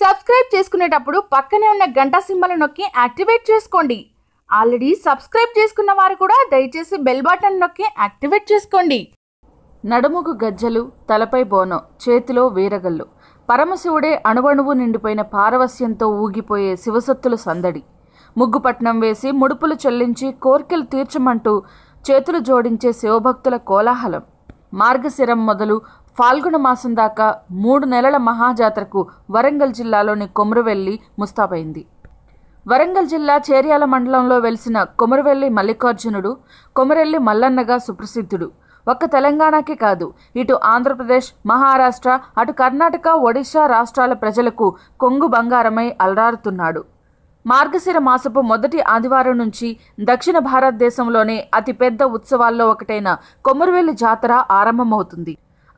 subscribe చేసుకునేటప్పుడు పక్కనే ఉన్న గంట సింబల్ నొక్కి యాక్టివేట్ చేసుకోండి ఆల్రెడీ సబ్స్క్రైబ్ చేసుకున్న వారు కూడా దయచేసి బెల్ బటన్ నొక్కి యాక్టివేట్ చేసుకోండి నడుముకు గజ్జలు తలపై బోనో చేతిలో వీరగల్లు పరమశివుడే అణువణువు నిండిపోయిన పారవస్యంతో ఊగిపోయే శివసత్తుల సందడి ముగ్గుపట్నం వేసి ముడుపులు చెల్లించి కోర్కెలు తీర్చమంటూ చేతులు జోడించే శివభక్తుల కోలాహలం మార్గశిరం మొదలు ఫాల్గుణ మాసం దాకా మూడు నెలల మహాజాతరకు వరంగల్ జిల్లాలోని కొమరువెల్లి ముస్తాబైంది వరంగల్ జిల్లా చేర్యాల మండలంలో వెలిసిన కొమరవెల్లి మల్లికార్జునుడు కొమరెల్లి మల్లన్నగా సుప్రసిద్ధుడు ఒక్క తెలంగాణకే కాదు ఇటు ఆంధ్రప్రదేశ్ మహారాష్ట్ర అటు కర్ణాటక ఒడిశా రాష్ట్రాల ప్రజలకు కొంగు బంగారమై అలరారుతున్నాడు మార్గశిర మాసపు మొదటి ఆదివారం నుంచి దక్షిణ భారతదేశంలోనే అతిపెద్ద ఉత్సవాల్లో ఒకటైన కొమరువేలు జాతర ఆరంభమవుతుంది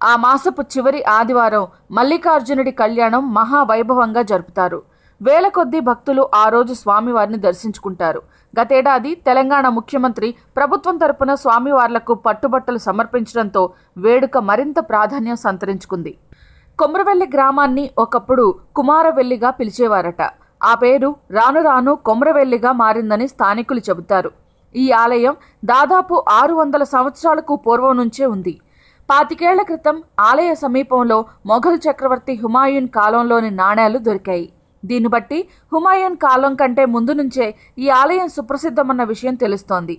ఆ మాసపు చివరి ఆదివారం మల్లికార్జునుడి కళ్యాణం మహావైభవంగా జరుపుతారు వేల కొద్దీ భక్తులు ఆ రోజు స్వామివారిని దర్శించుకుంటారు గతేడాది తెలంగాణ ముఖ్యమంత్రి ప్రభుత్వం తరపున స్వామివార్లకు పట్టుబట్టలు సమర్పించడంతో వేడుక మరింత ప్రాధాన్యం సంతరించుకుంది కొమరవెల్లి గ్రామాన్ని ఒకప్పుడు కుమారవెల్లిగా పిలిచేవారట ఆ పేరు రాను రాను కొమరవెల్లిగా మారిందని స్థానికులు చెబుతారు ఈ ఆలయం దాదాపు ఆరు వందల సంవత్సరాలకు పూర్వం నుంచే ఉంది పాతికేళ్ల క్రితం ఆలయ సమీపంలో మొఘల్ చక్రవర్తి హుమాయూన్ కాలంలోని నాణేలు దొరికాయి దీన్ని బట్టి హుమాయూన్ కాలం కంటే ముందు నుంచే ఈ ఆలయం సుప్రసిద్ధమన్న విషయం తెలుస్తోంది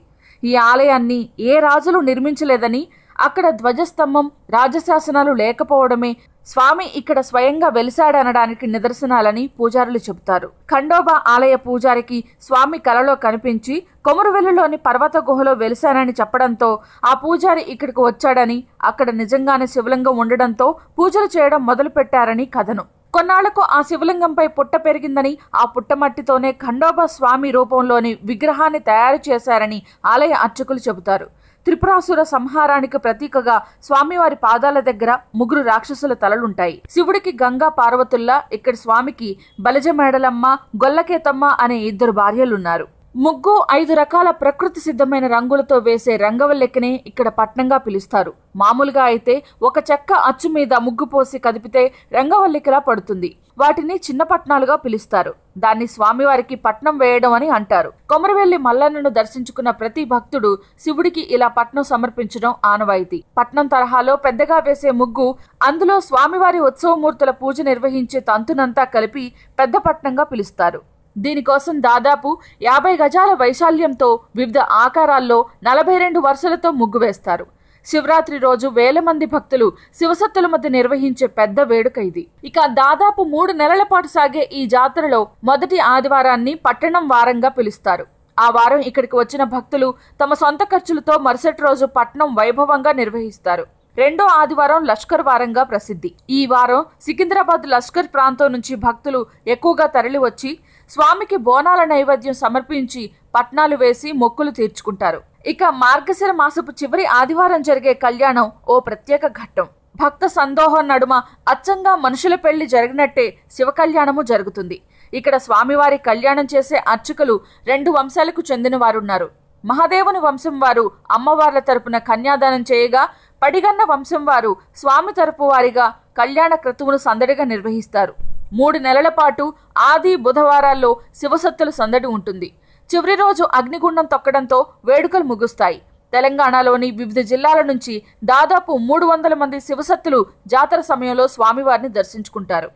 ఈ ఆలయాన్ని ఏ రాజులు నిర్మించలేదని అక్కడ ధ్వజస్తంభం రాజశాసనాలు లేకపోవడమే స్వామి ఇక్కడ స్వయంగా వెలిశాడనడానికి నిదర్శనాలని పూజారులు చెబుతారు ఖండోబా ఆలయ పూజారికి స్వామి కలలో కనిపించి కొమురువెల్లులోని పర్వత గుహలో వెలిశానని చెప్పడంతో ఆ పూజారి ఇక్కడికి వచ్చాడని అక్కడ నిజంగానే శివలింగం ఉండడంతో పూజలు చేయడం మొదలుపెట్టారని కథను కొన్నాళ్లకు ఆ శివలింగంపై పుట్ట పెరిగిందని ఆ పుట్టమట్టితోనే ఖండోబ ఖండోబా స్వామి రూపంలోని విగ్రహాన్ని తయారు చేశారని ఆలయ అర్చకులు చెబుతారు త్రిపురాసుర సంహారానికి ప్రతీకగా స్వామివారి పాదాల దగ్గర ముగ్గురు రాక్షసుల తలలుంటాయి శివుడికి గంగా పార్వతుల్లా ఇక్కడి స్వామికి బలజమేడలమ్మ గొల్లకేతమ్మ అనే ఇద్దరు భార్యలున్నారు ముగ్గు ఐదు రకాల ప్రకృతి సిద్ధమైన రంగులతో వేసే రంగవల్లెక్కనే ఇక్కడ పట్నంగా పిలుస్తారు మామూలుగా అయితే ఒక చెక్క అచ్చు మీద ముగ్గు పోసి కదిపితే రంగవల్లికలా పడుతుంది వాటిని చిన్న పట్నాలుగా పిలుస్తారు దాన్ని స్వామివారికి పట్నం వేయడం అని అంటారు కొమరవెల్లి మల్లన్నను దర్శించుకున్న ప్రతి భక్తుడు శివుడికి ఇలా పట్నం సమర్పించడం ఆనవాయితీ పట్నం తరహాలో పెద్దగా వేసే ముగ్గు అందులో స్వామివారి ఉత్సవమూర్తుల పూజ నిర్వహించే తంతునంతా కలిపి పెద్ద పట్నంగా పిలుస్తారు దీనికోసం దాదాపు యాభై గజాల వైశాల్యంతో వివిధ ఆకారాల్లో నలభై రెండు వరుసలతో ముగ్గు వేస్తారు శివరాత్రి రోజు వేల మంది భక్తులు శివసత్తుల మధ్య నిర్వహించే పెద్ద వేడుక ఇది ఇక దాదాపు మూడు నెలల పాటు సాగే ఈ జాతరలో మొదటి ఆదివారాన్ని పట్టణం వారంగా పిలుస్తారు ఆ వారం ఇక్కడికి వచ్చిన భక్తులు తమ సొంత ఖర్చులతో మరుసటి రోజు పట్టణం వైభవంగా నిర్వహిస్తారు రెండో ఆదివారం లష్కర్ వారంగా ప్రసిద్ధి ఈ వారం సికింద్రాబాద్ లష్కర్ ప్రాంతం నుంచి భక్తులు ఎక్కువగా తరలివచ్చి స్వామికి బోనాల నైవేద్యం సమర్పించి పట్నాలు వేసి మొక్కులు తీర్చుకుంటారు ఇక మార్గశిర మాసపు చివరి ఆదివారం జరిగే కళ్యాణం ఓ ప్రత్యేక ఘట్టం భక్త సందోహం నడుమ అచ్చంగా మనుషుల పెళ్లి జరిగినట్టే శివ కళ్యాణము జరుగుతుంది ఇక్కడ స్వామివారి కళ్యాణం చేసే అర్చకులు రెండు వంశాలకు చెందిన వారున్నారు మహాదేవుని వంశం వారు అమ్మవార్ల తరపున కన్యాదానం చేయగా పడిగన్న వంశం వారు స్వామి తరపు వారిగా కళ్యాణ క్రతువును సందడిగా నిర్వహిస్తారు మూడు నెలల పాటు ఆది బుధవారాల్లో శివసత్తుల సందడి ఉంటుంది చివరి రోజు అగ్నిగుండం తొక్కడంతో వేడుకలు ముగుస్తాయి తెలంగాణలోని వివిధ జిల్లాల నుంచి దాదాపు మూడు వందల మంది శివసత్తులు జాతర సమయంలో స్వామివారిని దర్శించుకుంటారు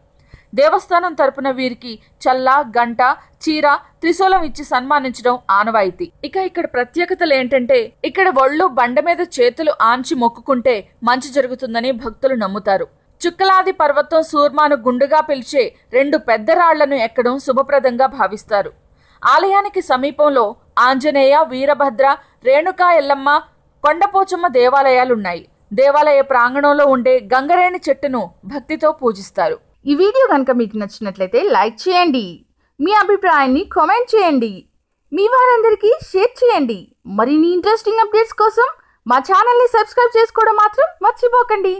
దేవస్థానం తరపున వీరికి చల్ల గంట చీర త్రిశూలం ఇచ్చి సన్మానించడం ఆనవాయితీ ఇక ఇక్కడ ప్రత్యేకతలు ఏంటంటే ఇక్కడ ఒళ్ళు బండ మీద చేతులు ఆంచి మొక్కుకుంటే మంచి జరుగుతుందని భక్తులు నమ్ముతారు చుక్కలాది పర్వతం సూర్మాను గుండుగా పిలిచే రెండు పెద్ద రాళ్లను ఎక్కడం శుభప్రదంగా భావిస్తారు ఆలయానికి సమీపంలో ఆంజనేయ వీరభద్ర రేణుకా ఎల్లమ్మ కొండపోచమ్మ దేవాలయాలున్నాయి దేవాలయ ప్రాంగణంలో ఉండే గంగరేణి చెట్టును భక్తితో పూజిస్తారు ఈ వీడియో కనుక మీకు నచ్చినట్లయితే లైక్ చేయండి మీ అభిప్రాయాన్ని కామెంట్ చేయండి మీ వారందరికీ షేర్ చేయండి మరిన్ని ఇంట్రెస్టింగ్ అప్డేట్స్ కోసం మా ఛానల్ని సబ్స్క్రైబ్ చేసుకోవడం మాత్రం మర్చిపోకండి